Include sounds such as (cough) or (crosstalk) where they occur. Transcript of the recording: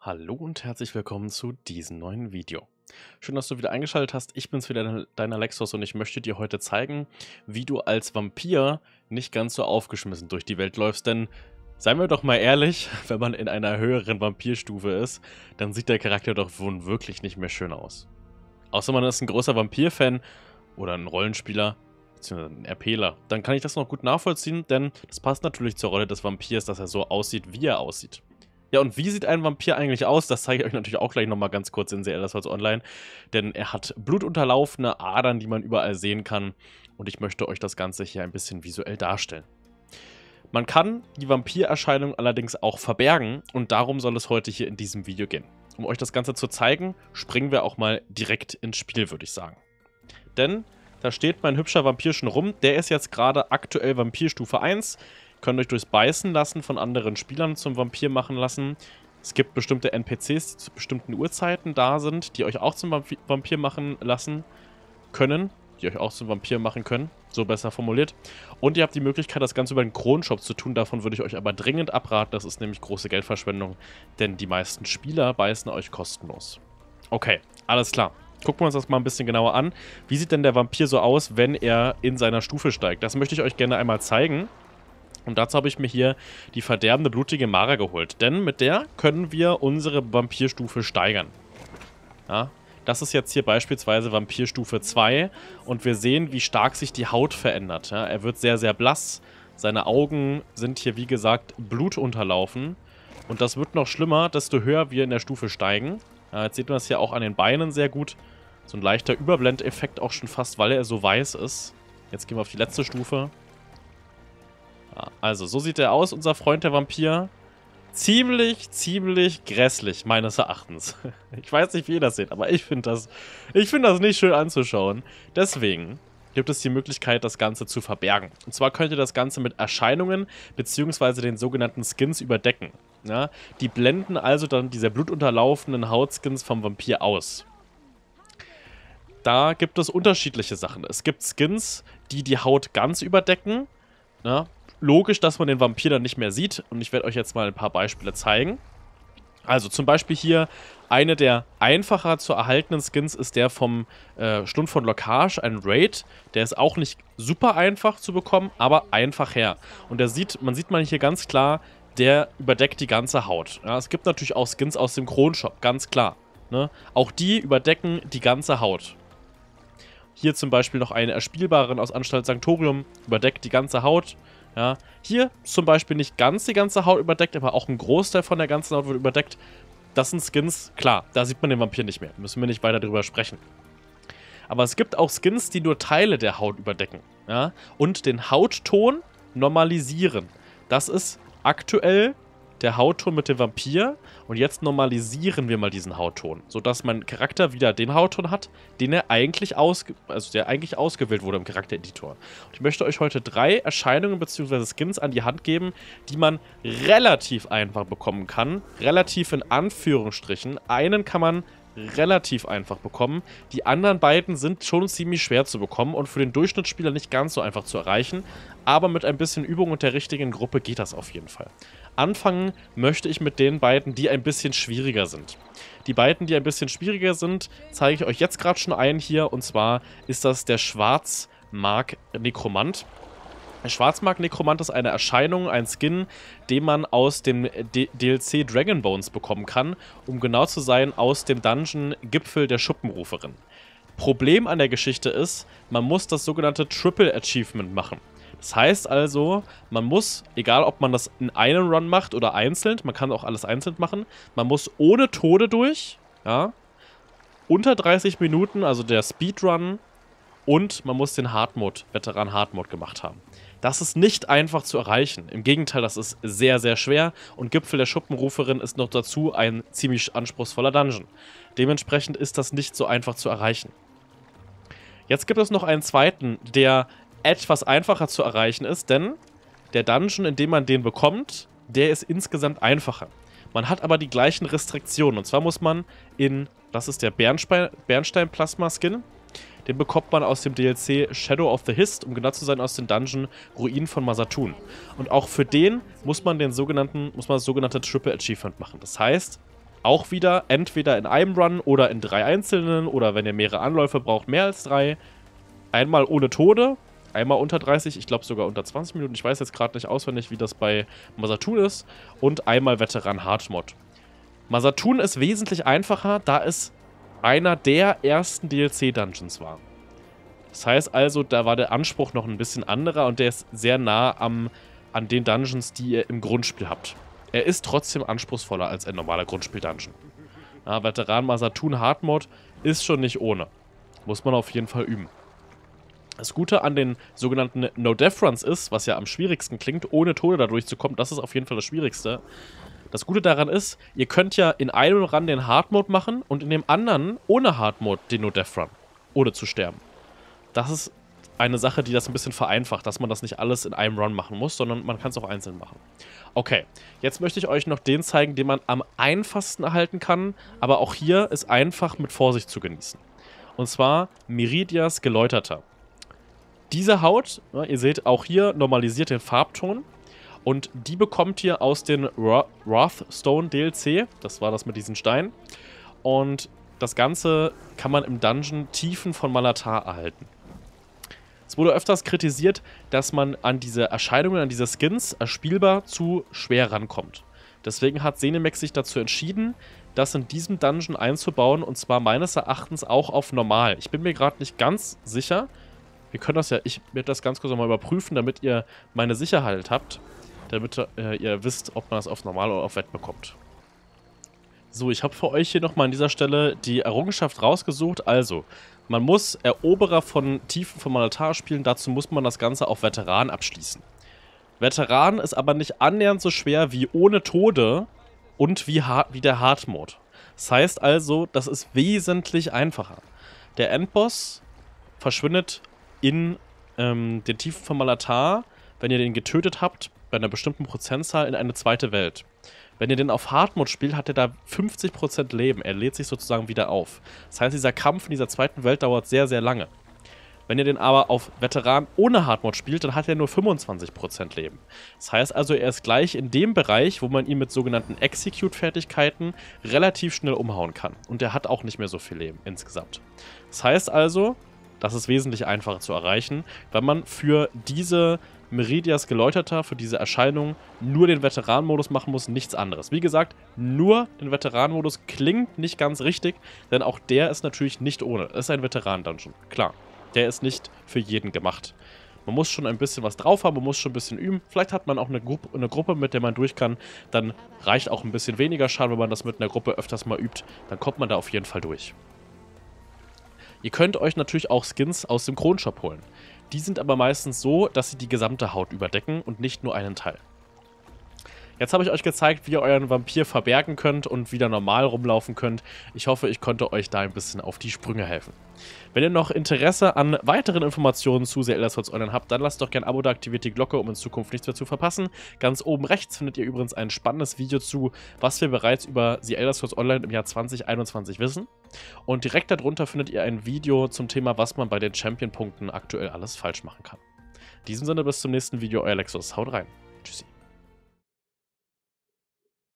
Hallo und herzlich willkommen zu diesem neuen Video. Schön, dass du wieder eingeschaltet hast. Ich bin's wieder, dein Alexos, und ich möchte dir heute zeigen, wie du als Vampir nicht ganz so aufgeschmissen durch die Welt läufst, denn seien wir doch mal ehrlich, (laughs) wenn man in einer höheren Vampirstufe ist, dann sieht der Charakter doch wohl wirklich nicht mehr schön aus. Außer man ist ein großer Vampir-Fan oder ein Rollenspieler, bzw. ein RPler, dann kann ich das noch gut nachvollziehen, denn das passt natürlich zur Rolle des Vampirs, dass er so aussieht, wie er aussieht. Ja, und wie sieht ein Vampir eigentlich aus? Das zeige ich euch natürlich auch gleich nochmal ganz kurz in The Elder Scrolls Online. Denn er hat blutunterlaufene Adern, die man überall sehen kann. Und ich möchte euch das Ganze hier ein bisschen visuell darstellen. Man kann die Vampirerscheinung allerdings auch verbergen und darum soll es heute hier in diesem Video gehen. Um euch das Ganze zu zeigen, springen wir auch mal direkt ins Spiel, würde ich sagen. Denn da steht mein hübscher Vampir schon rum, der ist jetzt gerade aktuell Vampirstufe 1 könnt euch durchs Beißen lassen von anderen Spielern zum Vampir machen lassen. Es gibt bestimmte NPCs, die zu bestimmten Uhrzeiten da sind, die euch auch zum Vampir machen lassen können. Die euch auch zum Vampir machen können, so besser formuliert. Und ihr habt die Möglichkeit, das Ganze über den Kronenshop zu tun. Davon würde ich euch aber dringend abraten. Das ist nämlich große Geldverschwendung, denn die meisten Spieler beißen euch kostenlos. Okay, alles klar. Gucken wir uns das mal ein bisschen genauer an. Wie sieht denn der Vampir so aus, wenn er in seiner Stufe steigt? Das möchte ich euch gerne einmal zeigen. Und dazu habe ich mir hier die verderbende blutige Mara geholt. Denn mit der können wir unsere Vampirstufe steigern. Ja, das ist jetzt hier beispielsweise Vampirstufe 2 und wir sehen, wie stark sich die Haut verändert. Ja, er wird sehr, sehr blass. Seine Augen sind hier, wie gesagt, blutunterlaufen. Und das wird noch schlimmer, desto höher wir in der Stufe steigen. Ja, jetzt sieht man das hier auch an den Beinen sehr gut. So ein leichter Überblendeffekt auch schon fast, weil er so weiß ist. Jetzt gehen wir auf die letzte Stufe also so sieht er aus, unser Freund der Vampir. Ziemlich, ziemlich grässlich, meines Erachtens. (laughs) Ich weiß nicht, wie ihr das seht, aber ich finde das, find das nicht schön anzuschauen. Deswegen gibt es die Möglichkeit, das Ganze zu verbergen. Und zwar könnt ihr das Ganze mit Erscheinungen bzw. den sogenannten Skins überdecken. Ja, die blenden also dann diese blutunterlaufenden Hautskins vom Vampir aus. Da gibt es unterschiedliche Sachen. Es gibt Skins, die die Haut ganz überdecken. Ja, logisch, dass man den Vampir dann nicht mehr sieht. Und ich werde euch jetzt mal ein paar Beispiele zeigen. Also zum Beispiel hier eine der einfacher zu erhaltenen Skins ist der vom äh, Stund von Lockage, ein Raid. Der ist auch nicht super einfach zu bekommen, aber einfach her. Und der sieht, man sieht man hier ganz klar, der überdeckt die ganze Haut. Ja, es gibt natürlich auch Skins aus dem Kronshop, ganz klar. Ne? Auch die überdecken die ganze Haut. Hier zum Beispiel noch eine erspielbaren aus Anstalt Sanctorium, überdeckt die ganze Haut. Ja, hier zum Beispiel nicht ganz die ganze Haut überdeckt, aber auch ein Großteil von der ganzen Haut wird überdeckt. Das sind Skins, klar, da sieht man den Vampir nicht mehr. Müssen wir nicht weiter drüber sprechen. Aber es gibt auch Skins, die nur Teile der Haut überdecken. Ja? Und den Hautton normalisieren. Das ist aktuell der Hautton mit dem Vampir. Und jetzt normalisieren wir mal diesen Hautton, sodass mein Charakter wieder den Hautton hat, den er eigentlich ausge also der eigentlich ausgewählt wurde im Charaktereditor. Und ich möchte euch heute drei Erscheinungen bzw. Skins an die Hand geben, die man relativ einfach bekommen kann. Relativ in Anführungsstrichen. Einen kann man relativ einfach bekommen. Die anderen beiden sind schon ziemlich schwer zu bekommen und für den Durchschnittsspieler nicht ganz so einfach zu erreichen. Aber mit ein bisschen Übung und der richtigen Gruppe geht das auf jeden Fall. Anfangen möchte ich mit den beiden, die ein bisschen schwieriger sind. Die beiden, die ein bisschen schwieriger sind, zeige ich euch jetzt gerade schon ein hier. Und zwar ist das der Schwarzmark-Nekromant. Der Schwarzmark nekromant ist eine Erscheinung, ein Skin, den man aus dem D DLC Dragon Bones bekommen kann, um genau zu sein, aus dem Dungeon Gipfel der Schuppenruferin. Problem an der Geschichte ist, man muss das sogenannte Triple Achievement machen. Das heißt also, man muss, egal ob man das in einem Run macht oder einzeln, man kann auch alles einzeln machen, man muss ohne Tode durch, ja, unter 30 Minuten, also der Speedrun und man muss den Hardmode, Veteran Hardmode gemacht haben. Das ist nicht einfach zu erreichen. Im Gegenteil, das ist sehr, sehr schwer und Gipfel der Schuppenruferin ist noch dazu ein ziemlich anspruchsvoller Dungeon. Dementsprechend ist das nicht so einfach zu erreichen. Jetzt gibt es noch einen zweiten, der etwas einfacher zu erreichen ist, denn der Dungeon, in dem man den bekommt, der ist insgesamt einfacher. Man hat aber die gleichen Restriktionen. Und zwar muss man in, das ist der Bernstein, Plasma Skin, den bekommt man aus dem DLC Shadow of the Hist, um genau zu sein, aus dem Dungeon Ruinen von Masatun. Und auch für den muss man den sogenannten, muss man das sogenannte Triple Achievement machen. Das heißt, auch wieder entweder in einem Run oder in drei einzelnen oder wenn ihr mehrere Anläufe braucht, mehr als drei. Einmal ohne Tode, Einmal unter 30, ich glaube sogar unter 20 Minuten. Ich weiß jetzt gerade nicht auswendig, wie das bei Masatun ist. Und einmal Veteran Hardmod. Masatun ist wesentlich einfacher, da es einer der ersten DLC-Dungeons war. Das heißt also, da war der Anspruch noch ein bisschen anderer und der ist sehr nah am, an den Dungeons, die ihr im Grundspiel habt. Er ist trotzdem anspruchsvoller als ein normaler Grundspiel-Dungeon. Veteran Masatun Hardmod ist schon nicht ohne. Muss man auf jeden Fall üben. Das Gute an den sogenannten No-Death-Runs ist, was ja am schwierigsten klingt, ohne Tode dadurch zu kommen, das ist auf jeden Fall das Schwierigste. Das Gute daran ist, ihr könnt ja in einem Run den Hard-Mode machen und in dem anderen ohne Hard-Mode den No-Death-Run, ohne zu sterben. Das ist eine Sache, die das ein bisschen vereinfacht, dass man das nicht alles in einem Run machen muss, sondern man kann es auch einzeln machen. Okay, jetzt möchte ich euch noch den zeigen, den man am einfachsten erhalten kann, aber auch hier ist einfach mit Vorsicht zu genießen. Und zwar Meridias Geläuterter. Diese Haut, ja, ne, ihr seht auch hier normalisiert den Farbton. Und die bekommt ihr aus den Wrathstone DLC. Das war das mit diesen Steinen. Und das Ganze kann man im Dungeon Tiefen von Malatar erhalten. Es wurde öfters kritisiert, dass man an diese Erscheinungen, an diese Skins erspielbar zu schwer rankommt. Deswegen hat Senemex sich dazu entschieden, das in diesem Dungeon einzubauen und zwar meines Erachtens auch auf normal. Ich bin mir gerade nicht ganz sicher, wir können das ja, ich werde das ganz kurz nochmal überprüfen, damit ihr meine Sicherheit habt. Damit äh, ihr wisst, ob man das auf normal oder auf wett bekommt. So, ich habe für euch hier nochmal an dieser Stelle die Errungenschaft rausgesucht. Also, man muss Eroberer von Tiefen von Malatar spielen. Dazu muss man das Ganze auf Veteran abschließen. Veteran ist aber nicht annähernd so schwer wie ohne Tode und wie, hart, wie der Hardmod. Das heißt also, das ist wesentlich einfacher. Der Endboss verschwindet in ähm, den Tiefen von Malatar, wenn ihr den getötet habt, bei einer bestimmten Prozentzahl in eine zweite Welt. Wenn ihr den auf Hardmode spielt, hat er da 50% Leben. Er lädt sich sozusagen wieder auf. Das heißt, dieser Kampf in dieser zweiten Welt dauert sehr, sehr lange. Wenn ihr den aber auf Veteran ohne Hardmode spielt, dann hat er nur 25% Leben. Das heißt also, er ist gleich in dem Bereich, wo man ihn mit sogenannten Execute-Fertigkeiten relativ schnell umhauen kann. Und er hat auch nicht mehr so viel Leben insgesamt. Das heißt also, das ist wesentlich einfacher zu erreichen, weil man für diese Meridias geläuterter, für diese Erscheinung nur den Veteran-Modus machen muss, nichts anderes. Wie gesagt, nur den Veteran-Modus klingt nicht ganz richtig, denn auch der ist natürlich nicht ohne. ist ein Veteran-Dungeon, klar. Der ist nicht für jeden gemacht. Man muss schon ein bisschen was drauf haben, man muss schon ein bisschen üben. Vielleicht hat man auch eine, Gru eine, Gruppe, mit der man durch kann. Dann reicht auch ein bisschen weniger Schaden, wenn man das mit einer Gruppe öfters mal übt. Dann kommt man da auf jeden Fall durch. Ihr könnt euch natürlich auch Skins aus dem Kronshop holen. Die sind aber meistens so, dass sie die gesamte Haut überdecken und nicht nur einen Teil. Jetzt habe ich euch gezeigt, wie ihr euren Vampir verbergen könnt und wieder normal rumlaufen könnt. Ich hoffe, ich konnte euch da ein bisschen auf die Sprünge helfen. Wenn ihr noch Interesse an weiteren Informationen zu The Elder Scrolls Online habt, dann lasst doch gerne ein Abo da, aktiviert die Glocke, um in Zukunft nichts mehr zu verpassen. Ganz oben rechts findet ihr übrigens ein spannendes Video zu, was wir bereits über The Elder Scrolls Online im Jahr 2021 wissen. Und direkt darunter findet ihr ein Video zum Thema, was man bei den Champion-Punkten aktuell alles falsch machen kann. In diesem Sinne bis zum nächsten Video, euer Lexus. Haut rein. Tschüssi.